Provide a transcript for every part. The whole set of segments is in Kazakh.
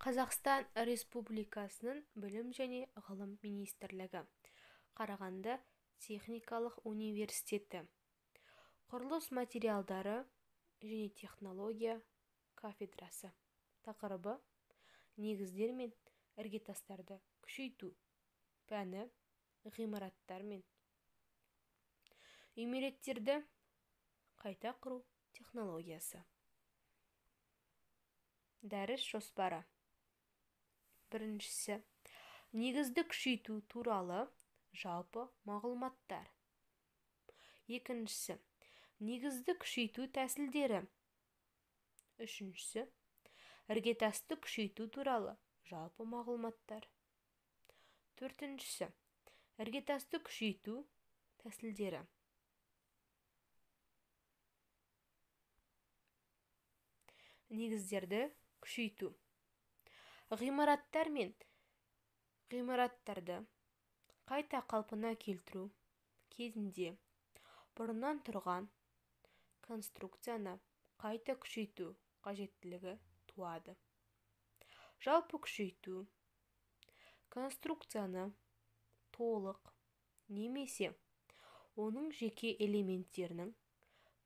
қазақстан республикасының білім және ғылым министрлігі қарағанды техникалық университеті құрылыс материалдары және технология кафедрасы тақырыбы негіздер мен іргетастарды күшейту пәні ғимараттар мен үймереттерді қайта құру технологиясы дәріс жоспары біріншісі негізді күшейту туралы жалпы мағлұматтар екіншісі негізді күшейту тәсілдері үшіншісі іргетасты күшейту туралы жалпы мағлұматтар төртіншісі іргетасты күшейту тәсілдері негіздерді күшейту ғимараттар мен ғимараттарды қайта қалпына келтіру кезінде бұрыннан тұрған конструкцияны қайта күшейту қажеттілігі туады жалпы күшейту конструкцияны толық немесе оның жеке элементтерінің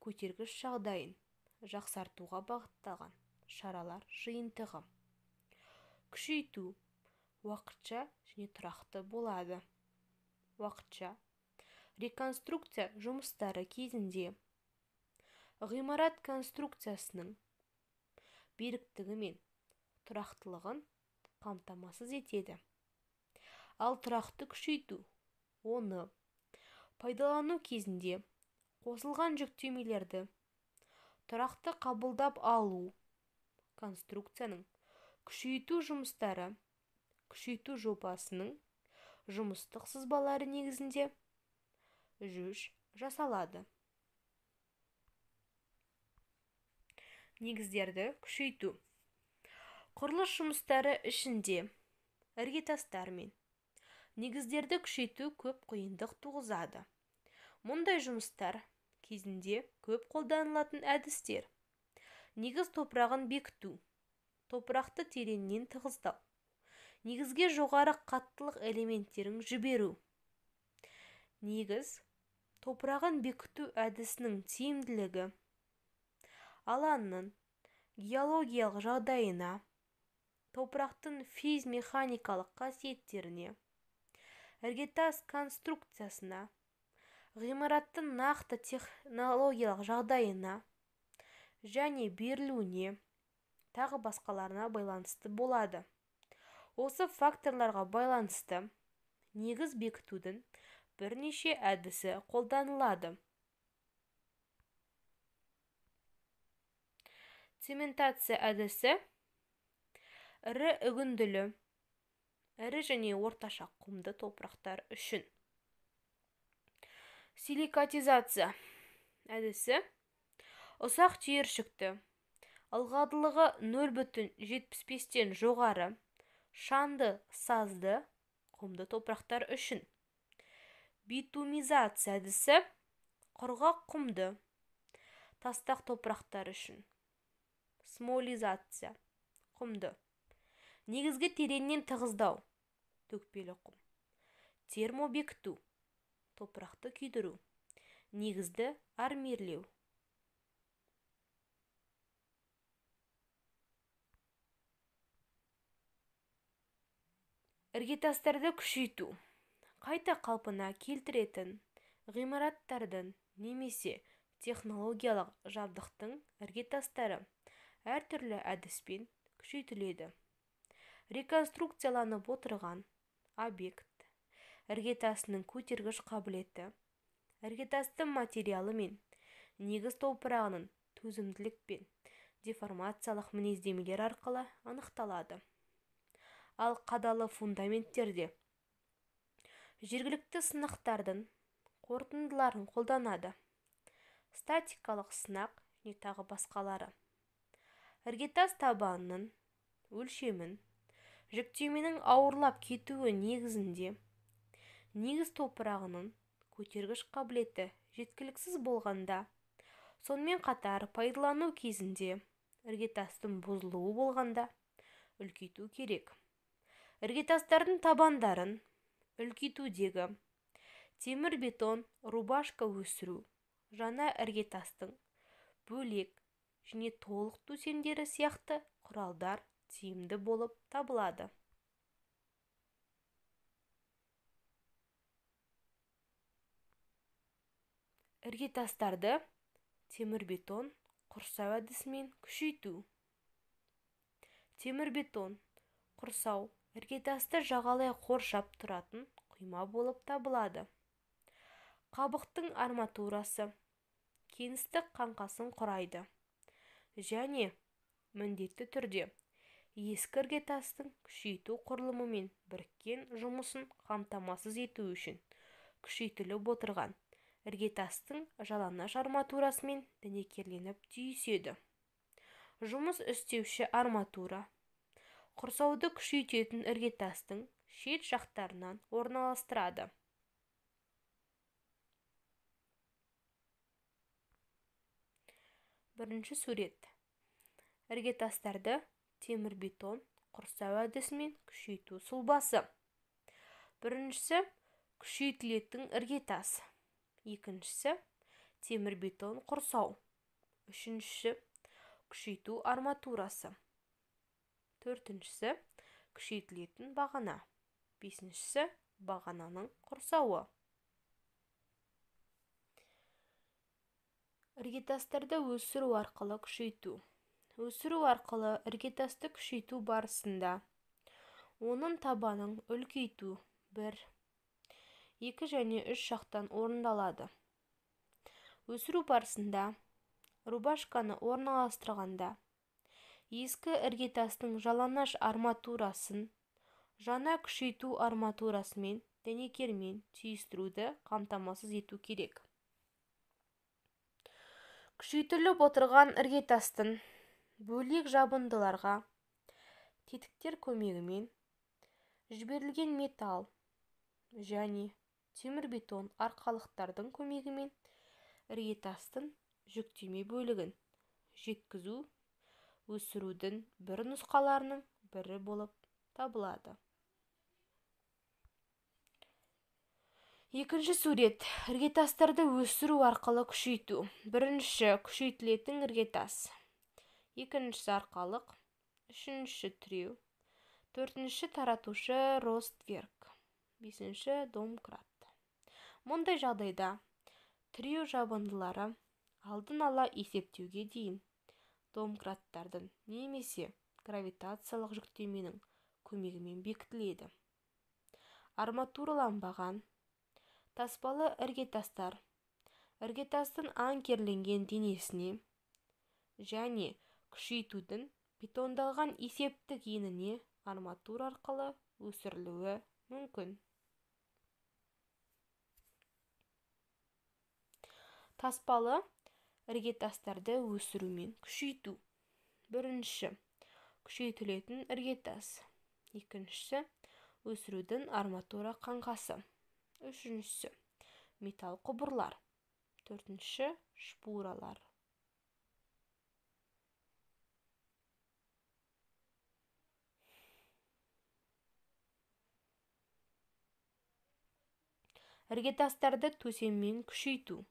көтергіш жағдайын жақсартуға бағытталған шаралар жиынтығы күшейту уақытша және тұрақты болады уақытша реконструкция жұмыстары кезінде ғимарат конструкциясының беріктігі мен тұрақтылығын қамтамасыз етеді ал тұрақты күшейту оны пайдалану кезінде қосылған жүктемелерді тұрақты қабылдап алу конструкцияның күшейту жұмыстары күшейту жобасының жұмыстық сызбалары негізінде жүш жасалады негіздерді күшейту құрылыс жұмыстары ішінде іргетастар мен негіздерді күшейту көп қиындық туғызады мұндай жұмыстар кезінде көп қолданылатын әдістер негіз топырағын бекіту топырақты тереңнен тығыздау негізге жоғары қаттылық элементтерін жіберу негіз топырағын бекіту әдісінің тиімділігі алаңның геологиялық жағдайына топырақтың физ-механикалық қасиеттеріне іргетас конструкциясына ғимараттың нақты технологиялық жағдайына және берілуіне тағы басқаларына байланысты болады осы факторларға байланысты негіз бекітудің бірнеше әдісі қолданылады цементация әдісі ірі үгінділі ірі және орташа құмды топырақтар үшін силикатизация әдісі ұсақ түйіршікті ылғалдылығы нөл бүтін жетпіс бестен жоғары шанды сазды құмды топырақтар үшін битумизация әдісі құрғақ құмды тастақ топырақтар үшін смолизация құмды негізгі тереңнен тығыздау төкпелі құм Термобекту, топырақты күйдіру негізді армирлеу іргетастарды күшейту қайта қалпына келтіретін ғимараттардың немесе технологиялық жабдықтың іргетастары әртүрлі әдіспен күшейтіледі реконструкцияланып отырған объект іргетасының көтергіш қабілеті іргетастың материалы мен негіз топырағының төзімділік пен деформациялық мінездемелер арқылы анықталады ал қадалы фундаменттерде жергілікті сынақтардың қорытындыларын қолданады статикалық сынақ және тағы басқалары іргетас табанының өлшемін жүктеменің ауырлап кетуі негізінде негіз топырағының көтергіш қабілеті жеткіліксіз болғанда сонымен қатар пайдалану кезінде іргетастың бұзылуы болғанда үлкейту керек іргетастардың табандарын үлкейтудегі бетон рубашка өсіру жаңа іргетастың бөлек және толық төсемдері сияқты құралдар тиімді болып табылады іргетастарды темірбетон құрсау әдісімен күшейту бетон құрсау іргетасты жағалай қоршап тұратын құйма болып табылады қабықтың арматурасы кеңістік қаңқасын құрайды және міндетті түрде ескі іргетастың күшейту құрылымымен біріккен жұмысын қамтамасыз ету үшін күшейтіліп отырған іргетастың жалаңаш арматурасымен дәнекерленіп түйіседі жұмыс істеуші арматура құрсауды күшейтетін іргетастың шет жақтарынан орналастырады бірінші сурет іргетастарды темірбетон құрсау әдісімен күшейту сұлбасы біріншісі күшейтілетін іргетас екіншісі бетон құрсау үшіншісі күшейту арматурасы төртіншісі күшейтілетін бағана бесіншісі бағананың құрсауы іргетастарды өсіру арқылы күшейту өсіру арқылы іргетасты күшейту барысында оның табанын үлкейту бір екі және үш шақтан орындалады өсіру барысында рубашканы орналастырғанда ескі іргетастың жаланаш арматурасын жаңа күшейту арматурасымен дәнекермен түйістіруді қамтамасыз ету керек күшейтіліп отырған іргетастың бөлек жабындыларға тетіктер көмегімен жіберілген металл және темірбетон арқалықтардың көмегімен іргетастың жүктеме бөлігін жеткізу өсірудің бір нұсқаларының бірі болып табылады екінші сурет іргетастарды өсіру арқылы күшейту бірінші күшейтілетін іргетас екіншісі арқалық үшінші тіреу төртінші таратушы ростверк бесінші домкрат мұндай жағдайда тіреу жабындылары алдын ала есептеуге дейін домкраттардың немесе гравитациялық жүктеменің көмегімен бекітіледі арматураланбаған таспалы іргетастар іргетастың анкерленген денесіне және күшейтудің бетондалған есептік еніне арматура арқылы өсірілуі мүмкін таспалы іргетастарды өсірумен мен күшейту бірінші күшейтілетін іргетас екіншісі өсірудің арматура қаңқасы үшіншісі металл құбырлар төртінші шпуралар іргетастарды төсеммен күшейту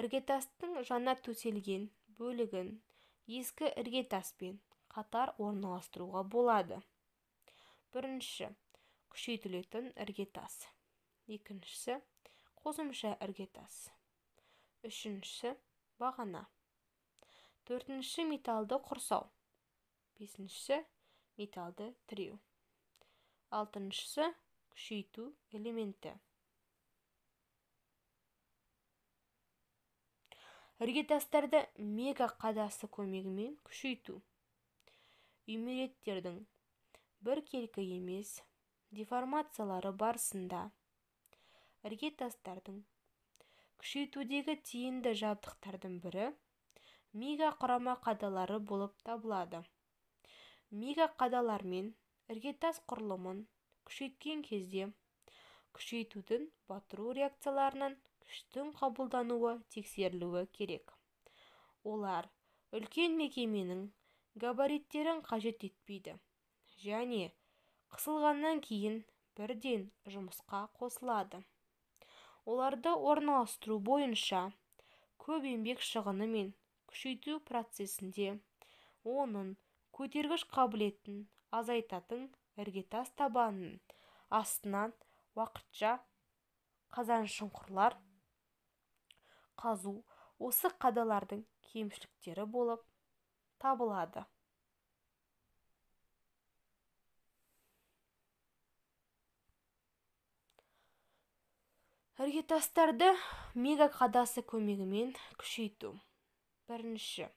іргетастың жаңа төселген бөлігін ескі іргетаспен қатар орналастыруға болады бірінші күшейтілетін іргетас екіншісі қосымша іргетас үшіншісі бағана төртінші металды құрсау бесіншісі металды тіреу алтыншысы күшейту элементі іргетастарды мега қадасы көмегімен күшейту үймереттердің біркелкі емес деформациялары барысында іргетастардың күшейтудегі тиімді жабдықтардың бірі мега құрама қадалары болып табылады мега қадалармен іргетас құрылымын күшейткен кезде күшейтудің батыру реакцияларынан күштің қабылдануы тексерілуі керек олар үлкен мекеменің габариттерін қажет етпейді және қысылғаннан кейін бірден жұмысқа қосылады оларды орналастыру бойынша көп еңбек шығыны мен күшейту процесінде оның көтергіш қабілетін азайтатын іргетас табанының астынан уақытша қазан қазаншұңқырлар қазу осы қадалардың кемшіліктері болып табылады іргетастарды қадасы көмегімен күшейту бірінші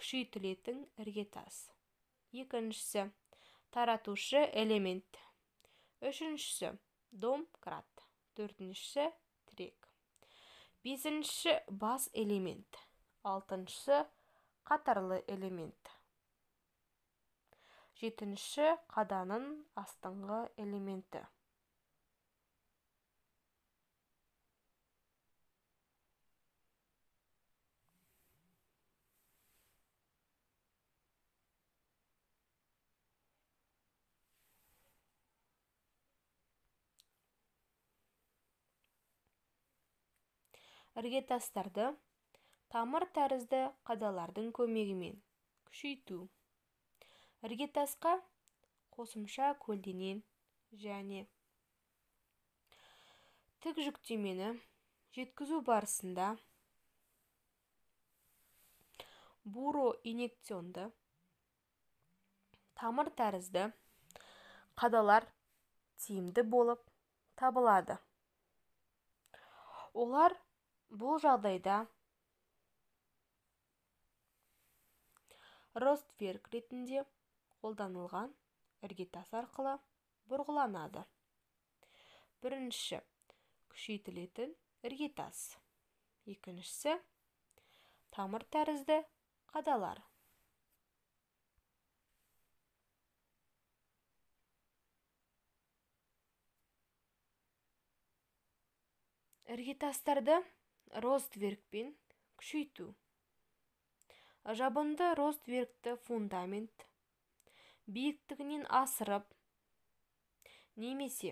күшейтілетін іргетас екіншісі таратушы элемент үшіншісі домкрат төртіншісі бесінші бас элемент алтыншы қатарлы элемент жетінші қаданың астыңғы элементі іргетастарды тамыр тәрізді қадалардың көмегімен күшейту іргетасқа қосымша көлденен және тік жүктемені жеткізу барысында Буро инекционды тамыр тәрізді қадалар тиімді болып табылады олар бұл жағдайда ростверк ретінде қолданылған іргетас арқылы бұрғыланады бірінші күшейтілетін іргетас екіншісі тамыр тәрізді қадалар іргетастарды ростверкпен күшейту жабынды ростверкті фундамент биіктігінен асырып немесе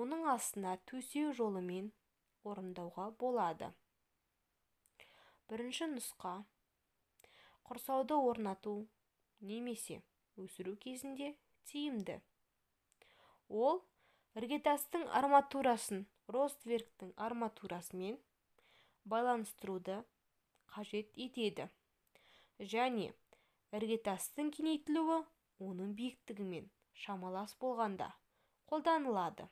оның астына төсеу жолымен орындауға болады бірінші нұсқа құрсауды орнату немесе өсіру кезінде тиімді ол іргетастың арматурасын ростверктің арматурасымен байланыстыруды қажет етеді және іргетастың кеңейтілуі оның биіктігімен шамалас болғанда қолданылады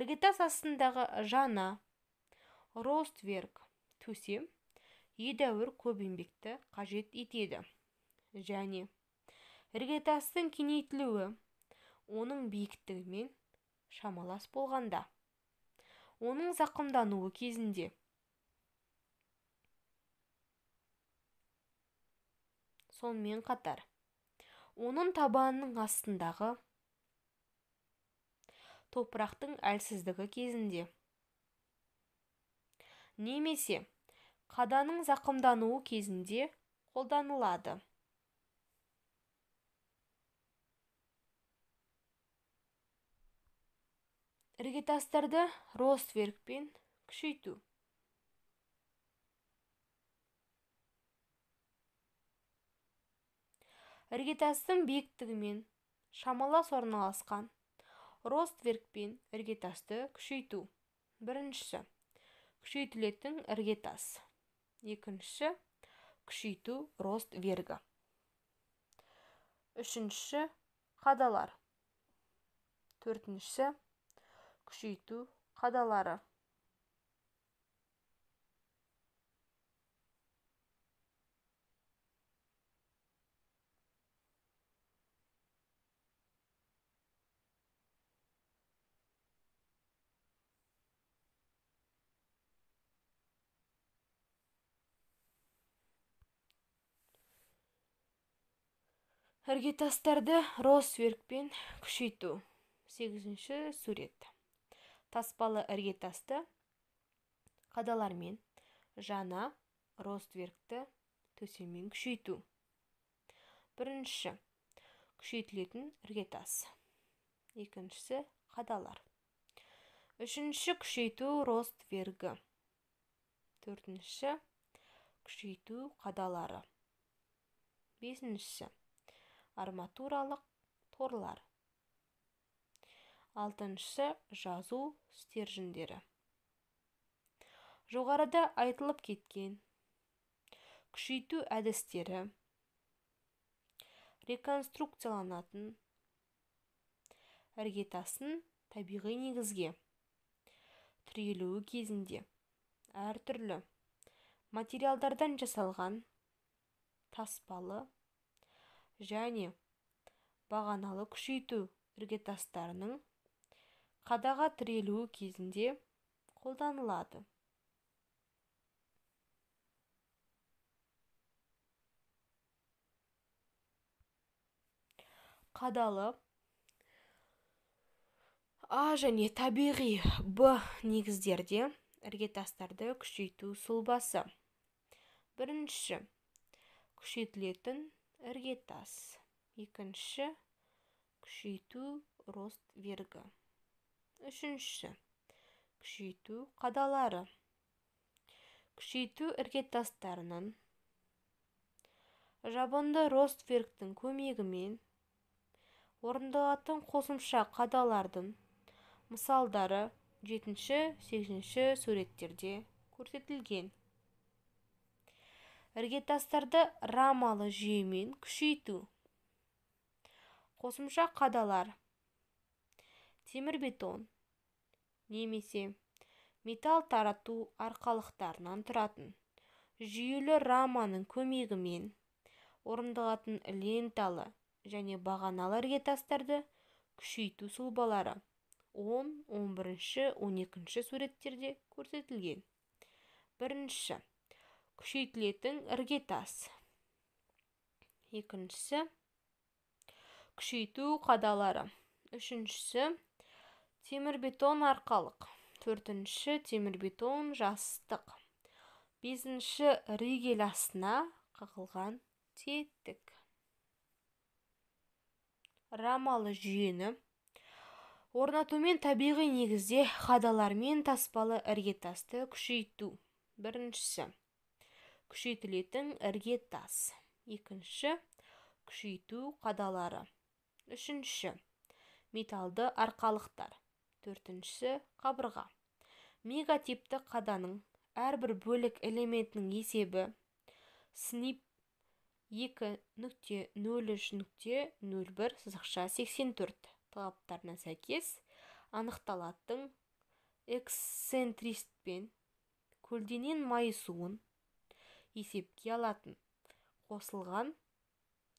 іргетас астындағы жана ростверк төсем едәуір көп еңбекті қажет етеді және іргетастың кеңейтілуі оның биіктігімен шамалас болғанда оның зақымдануы кезінде сонымен қатар оның табанының астындағы топырақтың әлсіздігі кезінде немесе қаданың зақымдануы кезінде қолданылады іргетастарды росферкпен күшейту іргетастың биіктігімен шамалас орналасқан ростверкпен іргетасты күшейту біріншісі күшейтілетін іргетас екіншісі күшейту роствергі үшіншісі қадалар төртіншісі күшейту қадалары Әргетастарды росверкпен күшейту сегізінші сурет таспалы іргетасты қадалармен жана ростверкті төсемен күшейту бірінші күшейтілетін іргетас екіншісі қадалар үшінші күшейту роствергі төртінші күшейту қадалары бесінші арматуралық торлар алтыншысы жазу стержендері жоғарыда айтылып кеткен күшейту әдістері реконструкцияланатын іргетасын табиғи негізге тірелуі кезінде әртүрлі материалдардан жасалған таспалы және бағаналы күшейту іргетастарының қадаға тірелуі кезінде қолданылады қадалы а және табиғи б негіздерде іргетастарды күшейту сұлбасы бірінші күшейтілетін іргетас екінші күшейту рост вергі үшінші күшейту қадалары күшейту іргетастарының жабынды ростверктің көмегімен орындалатын қосымша қадалардың мысалдары 7-8 суреттерде көрсетілген іргетастарды рамалы жүйемен күшейту қосымша қадалар Темір бетон немесе металл тарату арқалықтарынан тұратын жүйелі раманың көмегімен орындалатын ленталы және бағаналы іргетастарды күшейту сұлбалары 10 11 12 суреттерде көрсетілген бірінші күшейтілетін іргетас екіншісі күшейту қадалары үшіншісі темірбетон арқалық төртінші темірбетон жастық бесінші ригель астына қағылған тетік рамалы жүйені орнатумен табиғи негізде қадалармен таспалы іргетасты күшейту біріншісі күшейтілетін іргетас екінші күшейту қадалары үшінші металды арқалықтар төртіншісі қабырға мегатипті қаданың әрбір бөлік элементінің есебі снип 2.0.3.0.1. нүкте нөл үш сызықша сексен талаптарына сәйкес анықталатын эксцентристпен көлденен майысуын есепке алатын қосылған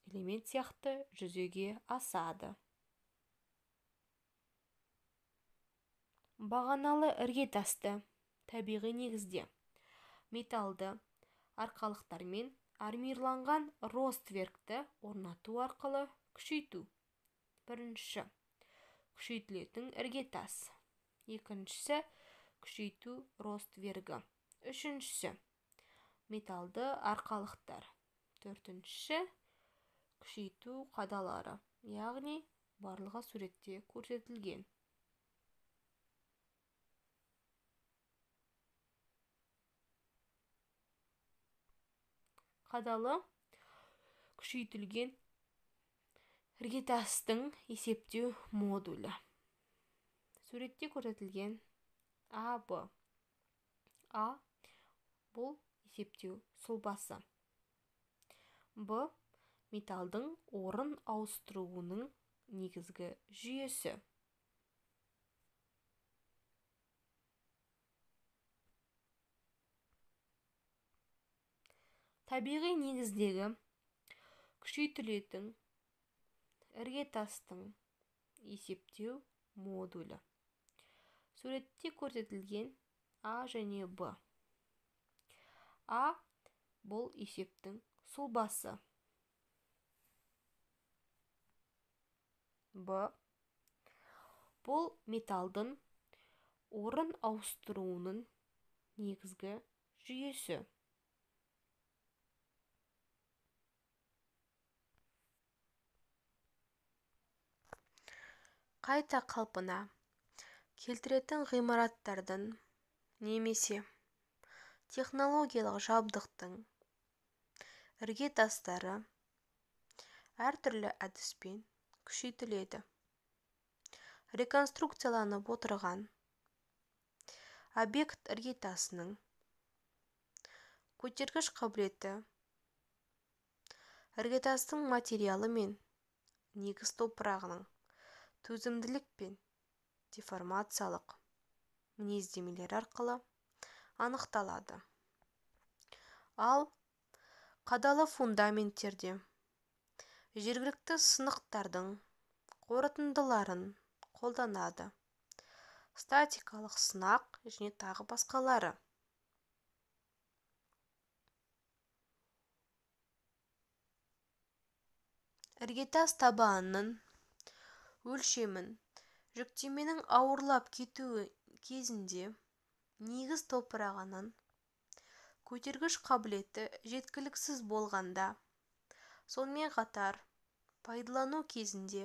элемент сияқты жүзеге асады бағаналы тасты табиғи негізде металды арқалықтармен армирланған ростверкті орнату арқылы күшейту бірінші күшейтілетін іргетас екіншісі күшейту роствергі үшіншісі Металды арқалықтар төртіншісі күшейту қадалары яғни барлығы суретте көрсетілген қадалы күшейтілген іргетастың есептеу модулі суретте көрсетілген а б а бұл есептеу сұлбасы б металдың орын ауыстыруының негізгі жүйесі табиғи негіздегі күшейтілетін іргетастың есептеу модулі суретте көрсетілген а және б а бұл есептің сұлбасы б бұл металдың орын ауыстыруының негізгі жүйесі қайта қалпына келтіретін ғимараттардың немесе технологиялық жабдықтың іргетастары әртүрлі әдіспен күшейтіледі реконструкцияланып отырған объект іргетасының көтергіш қабілеті іргетастың материалы мен негіз топырағының төзімділік пен деформациялық мінездемелер арқылы анықталады ал қадалы фундаменттерде жергілікті сынықтардың қорытындыларын қолданады статикалық сынақ және тағы басқалары іргетас табанының өлшемін жүктеменің ауырлап кетуі кезінде негіз топырағының көтергіш қабілеті жеткіліксіз болғанда сонымен қатар пайдалану кезінде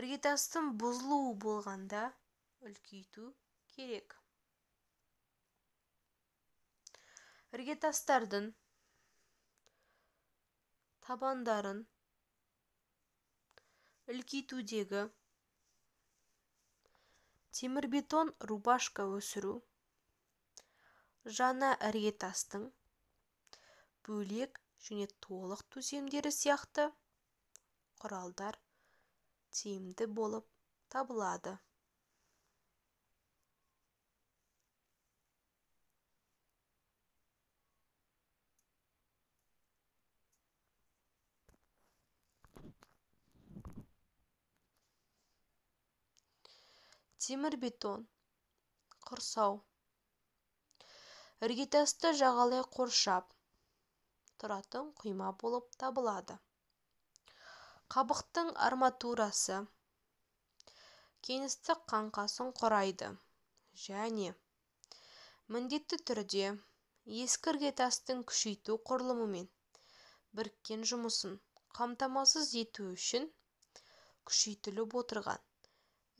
іргетастың бұзылуы болғанда үлкейту керек іргетастардың табандарын үлкейтудегі темірбетон рубашка өсіру жаңа іргетастың бөлек және толық төсемдері сияқты құралдар тиімді болып табылады темірбетон құрсау іргетасты жағалай қоршап тұратын құйма болып табылады қабықтың арматурасы кеңістік қаңқасын құрайды және міндетті түрде ескі іргетастың күшейту құрылымымен біріккен жұмысын қамтамасыз ету үшін күшейтіліп отырған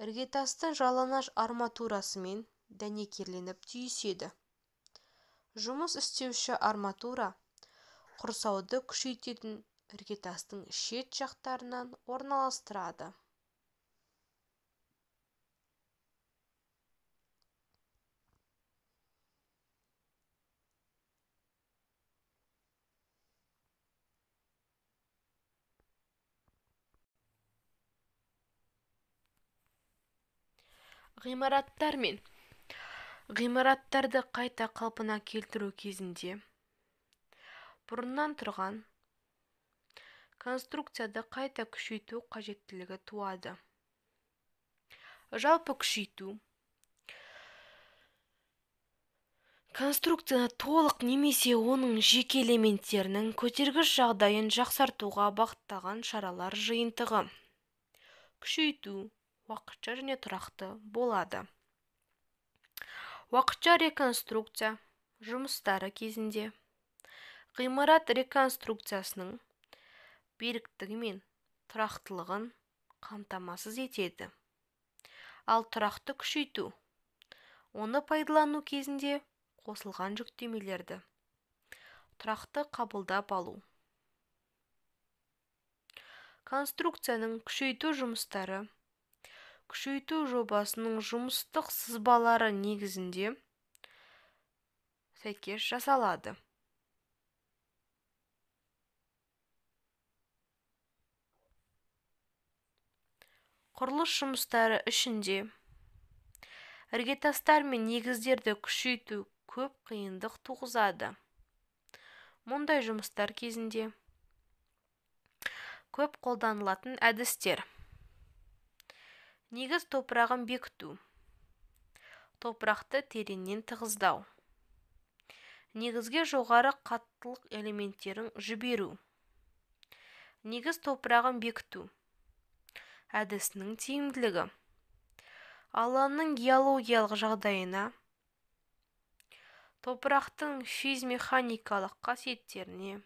іргетастың жалаңаш арматурасымен дәнекерленіп түйіседі жұмыс істеуші арматура құрсауды күшейтетін іргетастың шет жақтарынан орналастырады ғимараттар мен ғимараттарды қайта қалпына келтіру кезінде бұрыннан тұрған конструкцияды қайта күшейту қажеттілігі туады жалпы күшейту конструкцияны толық немесе оның жеке элементтерінің көтергіш жағдайын жақсартуға бағытталған шаралар жиынтығы күшейту уақытша және тұрақты болады уақытша реконструкция жұмыстары кезінде ғимарат реконструкциясының беріктігі мен тұрақтылығын қамтамасыз етеді ал тұрақты күшейту оны пайдалану кезінде қосылған жүктемелерді тұрақты қабылдап алу конструкцияның күшейту жұмыстары күшейту жобасының жұмыстық сызбалары негізінде сәйкес жасалады құрылыс жұмыстары ішінде іргетастар мен негіздерді күшейту көп қиындық туғызады мұндай жұмыстар кезінде көп қолданылатын әдістер негіз топырағын бекіту топырақты тереңнен тығыздау негізге жоғары қаттылық элементтерін жіберу негіз топырағын бекіту әдісінің тиімділігі алаңның геологиялық жағдайына топырақтың физмеханикалық қасиеттеріне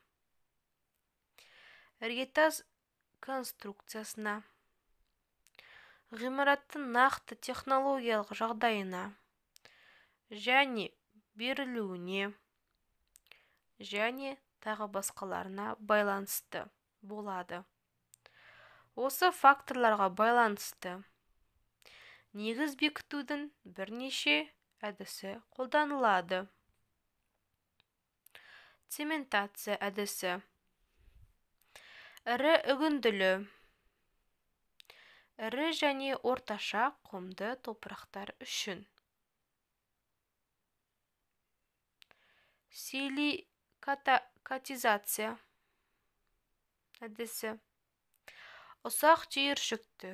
іргетас конструкциясына ғимараттың нақты технологиялық жағдайына және берілуіне және тағы басқаларына байланысты болады осы факторларға байланысты негіз бекітудің бірнеше әдісі қолданылады цементация әдісі ірі үгінділі ірі және орташа құмды топырақтар үшін силикатизация әдісі ұсақ түйіршікті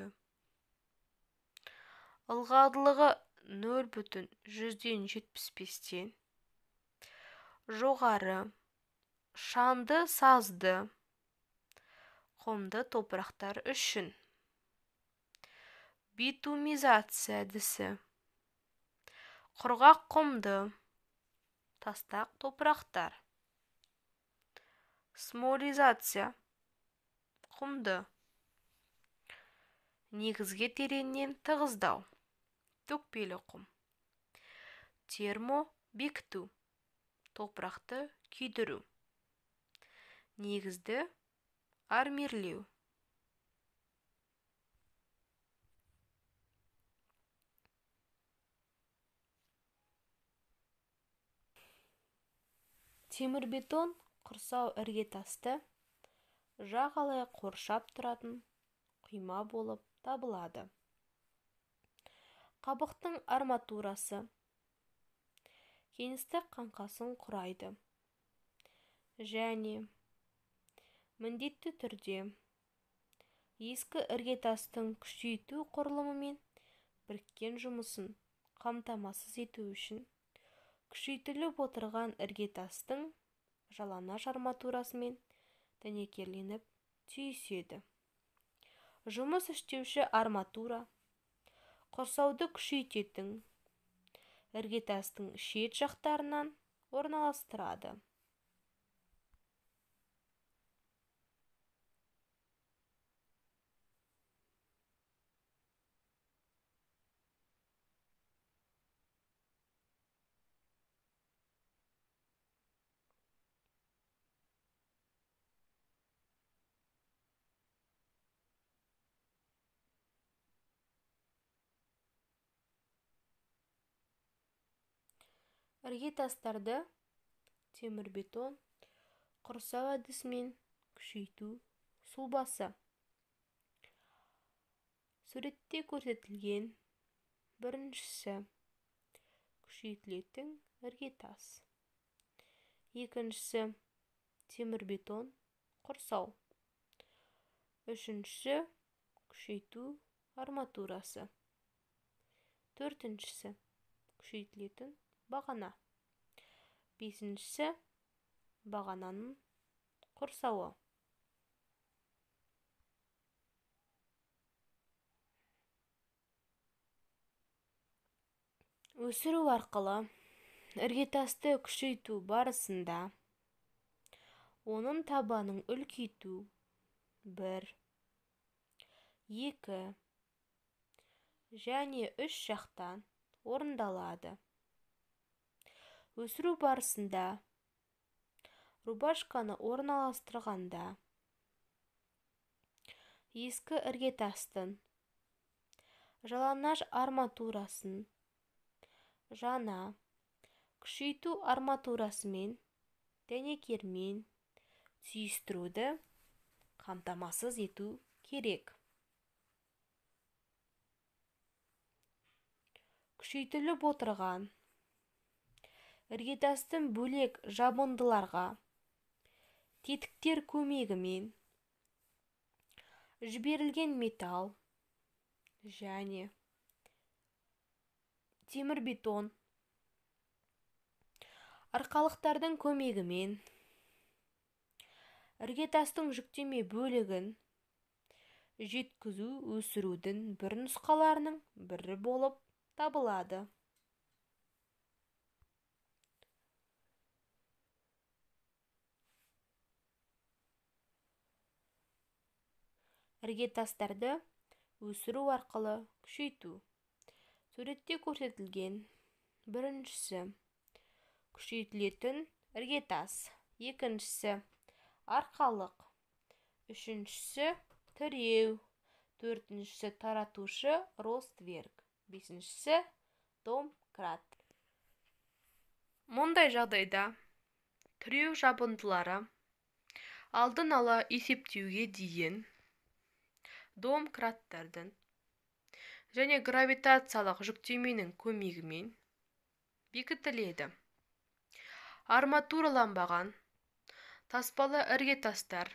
ылғалдылығы нөл бүтін жүзден жетпіс бестен жоғары шанды сазды құмды топырақтар үшін битумизация әдісі құрғақ құмды тастақ топырақтар смолизация құмды Негізге тереңнен тығыздау төкпелі құм термо бекіту топырақты күйдіру негізді армирлеу темірбетон құрсау іргетасты жағалай қоршап тұратын құйма болып табылады қабықтың арматурасы кеңістік қаңқасын құрайды және міндетті түрде ескі іргетастың күшейту құрылымымен біріккен жұмысын қамтамасыз ету үшін күшейтіліп отырған іргетастың жалаңаш арматурасымен дәнекерленіп түйіседі жұмыс істеуші арматура құрсауды күшейтетін іргетастың шет жақтарынан орналастырады темір бетон құрсау әдісімен күшейту сұлбасы суретте көрсетілген біріншісі күшейтілетін іргетас екіншісі темірбетон құрсау үшіншісі күшейту арматурасы төртіншісі күшейтілетін бағана бесіншісі бағананың құрсауы өсіру арқылы іргетасты күшейту барысында оның табаның үлкейту бір екі және үш жақтан орындалады өсіру барысында рубашканы орналастырғанда ескі іргетастың жалаңаш арматурасын жана күшейту арматурасымен дәнекермен түйістіруді қамтамасыз ету керек күшейтіліп отырған іргетастың бөлек жабындыларға тетіктер көмегімен жіберілген металл және темір бетон арқалықтардың көмегімен іргетастың жүктеме бөлігін жеткізу өсірудің бір нұсқаларының бірі болып табылады іргетастарды өсіру арқылы күшейту суретте көрсетілген біріншісі күшейтілетін іргетас екіншісі арқалық үшіншісі тіреу төртіншісі таратушы ростверк бесіншісі домкрат мұндай жағдайда тіреу жабындылары алдын ала есептеуге дейін домкраттардың және гравитациялық жүктеменің көмегімен бекітіледі арматураланбаған таспалы іргетастар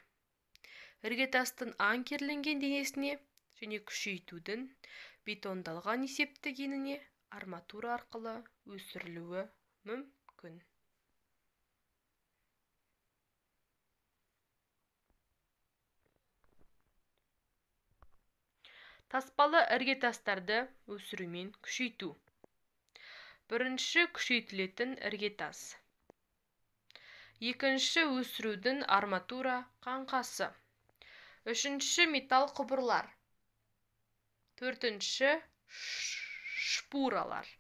іргетастың анкерленген денесіне және күшейтудің бетондалған есептік еніне арматура арқылы өсірілуі мүмкін таспалы іргетастарды өсірумен күшейту бірінші күшейтілетін іргетас екінші өсірудің арматура қаңқасы үшінші металл құбырлар төртінші шпуралар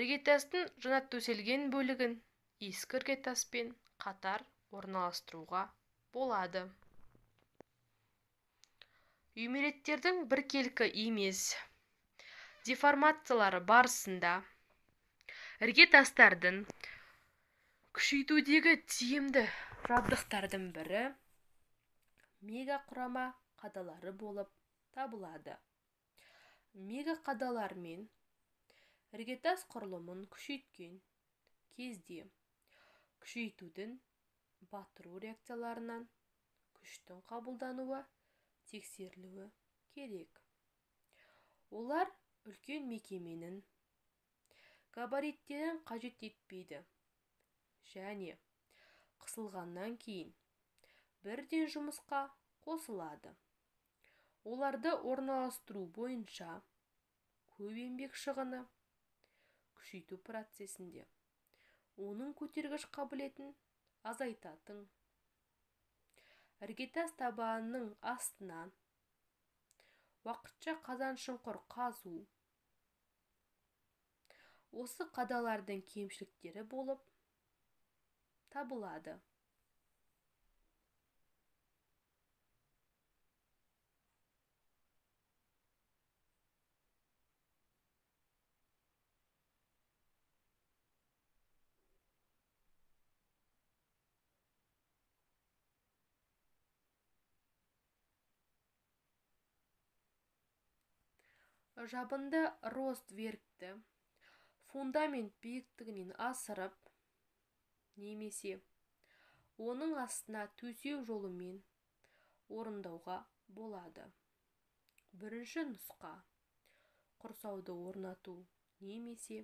іргетастың жаңа төселген бөлігін ескі іргетаспен қатар орналастыруға болады үймереттердің біркелкі емес деформациялары барысында іргетастардың күшейтудегі тиімді жабдықтардың бірі мега құрама қадалары болып табылады Мега қадалар мегақадалармен іргетас құрылымын күшейткен кезде күшейтудің батыру реакцияларынан күштің қабылдануы тексерілуі керек олар үлкен мекеменің габариттерін қажет етпейді және қысылғаннан кейін бірден жұмысқа қосылады оларды орналастыру бойынша көп еңбек шығыны күшейту процесінде оның көтергіш қабілетін азайтатын іргетас табанының астынан уақытша шұңқыр қазу осы қадалардың кемшіліктері болып табылады жабынды ростверкті фундамент биіктігінен асырып немесе оның астына төсеу жолымен орындауға болады бірінші нұсқа құрсауды орнату немесе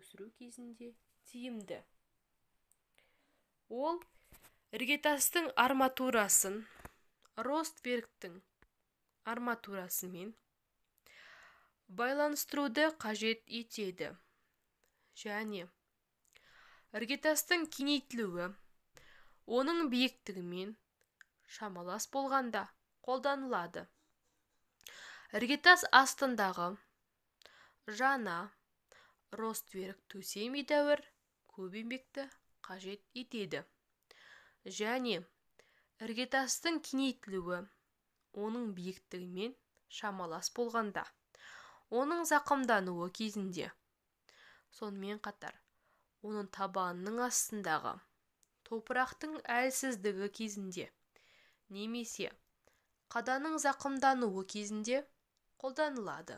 өсіру кезінде тиімді ол іргетастың арматурасын ростверктің арматурасымен байланыстыруды қажет етеді және іргетастың кеңейтілуі оның биіктігімен шамалас болғанда қолданылады іргетас астындағы жана ростверк төсем едәуір көп еңбекті қажет етеді және іргетастың кеңейтілуі оның биіктігімен шамалас болғанда оның зақымдануы кезінде сонымен қатар оның табанының астындағы топырақтың әлсіздігі кезінде немесе қаданың зақымдануы кезінде қолданылады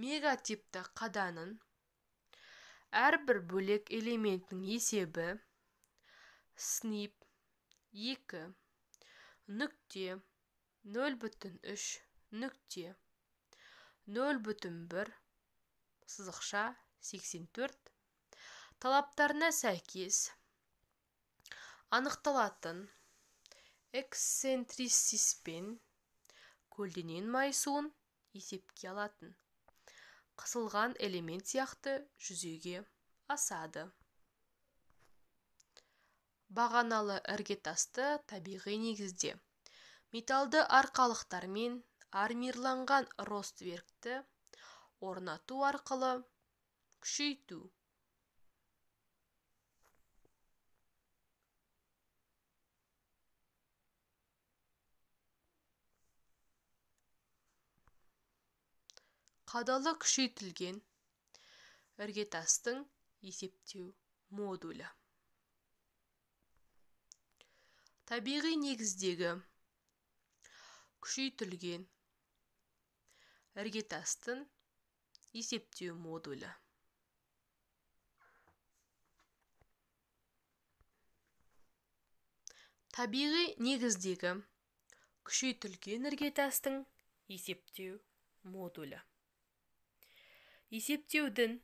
мегатипті қаданың әрбір бөлек элементінің есебі снип 2 нүкте 0 бүтін нүкте 0 бүтін сызықша 84 талаптарына сәйкес анықталатын эксцентрисиспен көлденең майысуын есепке алатын қысылған элемент сияқты жүзеге асады бағаналы іргетасты табиғи негізде металды арқалықтармен армирланған ростверкті орнату арқылы күшейту қадалы күшейтілген іргетастың есептеу модулі табиғи негіздегі күшейтілген іргетастың есептеу модулі табиғи негіздегі күшейтілген іргетастың есептеу модулі есептеудің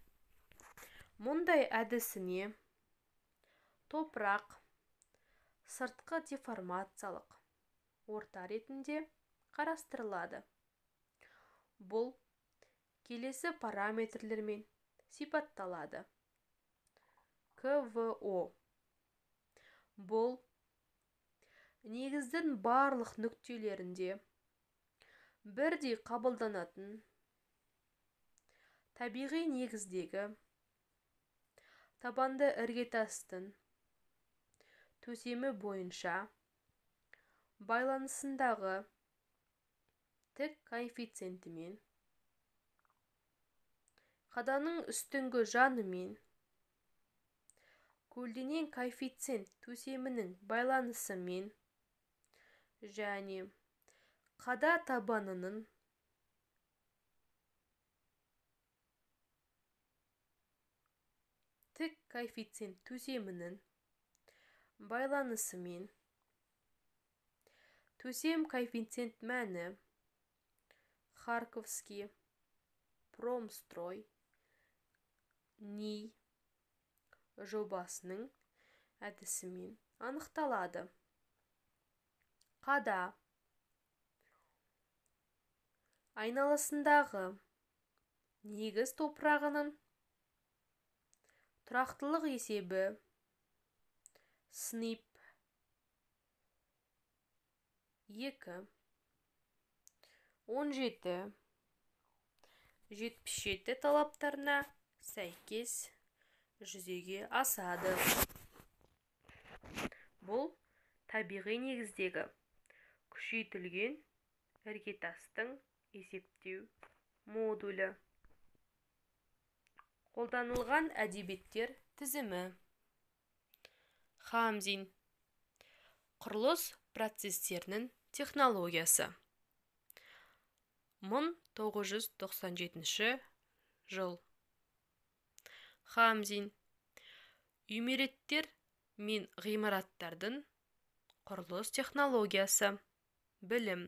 мұндай әдісіне топырақ сыртқы деформациялық орта ретінде қарастырылады бұл келесі параметрлермен сипатталады кво бұл негіздің барлық нүктелерінде бірдей қабылданатын табиғи негіздегі табанды іргетастың төсемі бойынша байланысындағы тік коэффициентімен қаданың үстіңгі жанымен көлденең коэффициент төсемінің байланысымен және қада табанының коэффициент төсемінің байланысымен төсем коэффициент мәні Харковский промстрой ни жобасының әдісімен анықталады қада айналасындағы негіз топырағының тұрақтылық есебі снип 2 17 77 талаптарына сәйкес жүзеге асады бұл табиғи негіздегі күшейтілген іргетастың есептеу модулі қолданылған әдебиеттер тізімі хамзин құрылыс процестерінің технологиясы 1997 жыл хамзин үймереттер мен ғимараттардың құрылыс технологиясы білім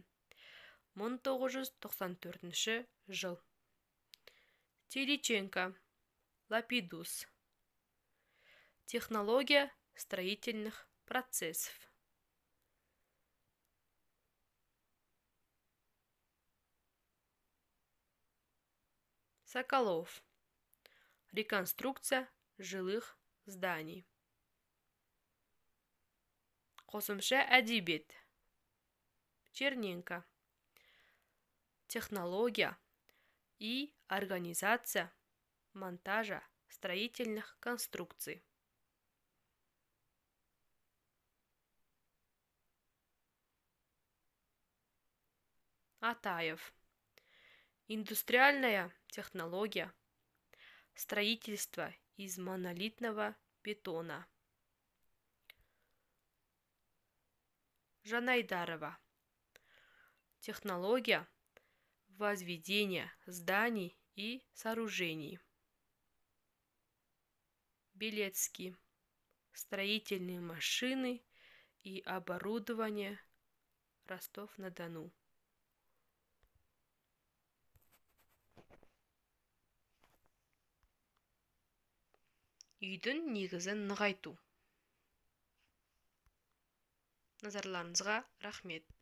1994 жыл Териченко Лапидус. Технология строительных процессов. Соколов. Реконструкция жилых зданий. Косумше әдебиет. Черненко. Технология и организация монтажа строительных конструкций. Атаев. Индустриальная технология. строительства из монолитного бетона. Жанайдарова. Технология возведения зданий и сооружений. Белецкий. Строительные машины и оборудование. Ростов-на-Дону. үйдің негізін нығайту назарларыңызға рахмет